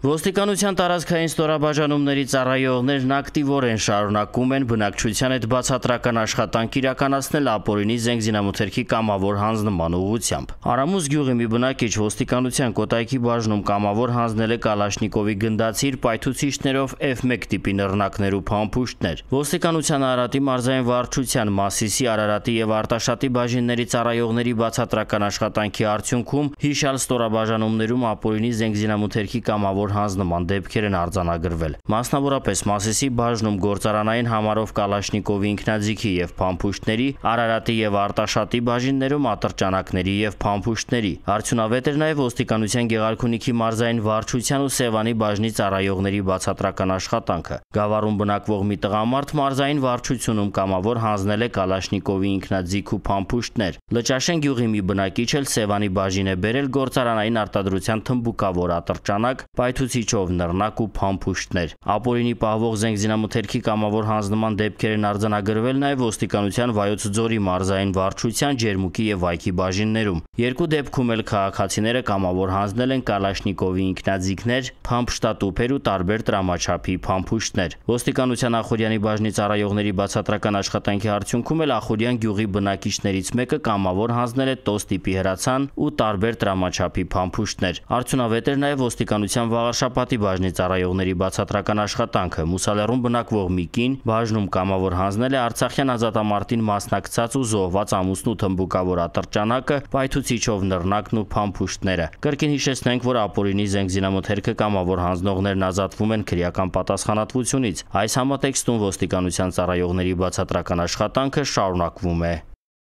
Ոստիկանության տարածքային ստորաբաժանումների ծառայողներն ակտիվորեն շարունակում են բնակչության այդ բացատրական աշխատանք իրականացնել ապօրինի զենգզինամթերքի կամավոր հանձնման ուղությամբ։ Արամուզ գյուղի մի բնակիչ ոստիկանության Կոտայքի բաժնում կամավոր հանձնել է Կալաշնիկովի գնդացիր պայթուցիչներով F1 տիպի նռնակներու փամփուշտներ։ Ոստիկանության Արարատի մարզային վարչության Մասիսի, Արարատի եւ Արտաշատի բաժինների ծառայողների բացատրական աշխատանքի արդյունքում հիշալ ստորաբաժանումներում ապօրինի զենգզինամթերքի կամավոր հանձ նման դեպքեր են արձանագրվել։ Մասնավորապես Մասիսի բաժնում գործարանային համարով Կալաշնիկովի ինքնաձիգի եւ փամփուշտների, Արարատի եւ Արտաշատի բաժիններում ատրճանակների եւ փամփուշտների։ Արդյունավետ էր նաեւ ոստիկանության Գեղարքունիքի մարզային վարչության ու Սևանի բաժնի ծառայողների բացատրական աշխատանքը։ Գավառում բնակվող մի տղամարդ մարզային վարչությունում կամավոր հանձնել է Կալաշնիկովի ինքնաձիգ ու փամփուշտներ։ Լճաշեն գյուղի մի բնակիչ էլ Սևանի բաժին է բերել գործարանային արտադրության թմբուկավոր ատրճանակ, պայթ մթուցիչով նռնակ ու փամփուշտներ։ Ապօրինի պահվող զենգզինամթերքի կամավոր հանձնման դեպքեր են արձանագրվել նաև ոստիկանության Վայոց ձորի մարզային վարչության Ջերմուկի եւ Վայքի բաժիններում։ Երկու դեպքում էլ քաղաքացիները կամավոր հանձնել են Կալաշնիկովի ինքնաձիգներ, փամփշտատուփեր ու տարբեր տրամաչափի փամփուշտներ։ Ոստիկանության Ախորյանի բաժնի ծառայողների բացատրական աշխատանքի արդյունքում էլ Ախորյան գյուղի բնակիչներից մեկը կամավոր հանձնել է տոս տիպի հրացան ու տարբեր տրամաչափի փամփուշտներ։ Արդյունավետ էր նաև ոստիկանության վաղ շարշապատի բաժնի ծառայողների բացատրական աշխատանքը Մուսալերում բնակվող մի կին բաժնում կամավոր հանձնել է Արցախյան ազատամարտին մասնակցած ու զոհված ամուսնու թմբուկավոր ատրճանակը, պայթուցիչով նռնակն ու փամփուշտները։ Կրկին հիշեցնենք, որ ապօրինի զենգզինամթերքը կամավոր հանձնողներն ազատվում են քրեական պատասխանատվությունից։ Այս համատեքստում ոստիկանության ծառայողների բացատրական աշխատանքը շարունակվում է։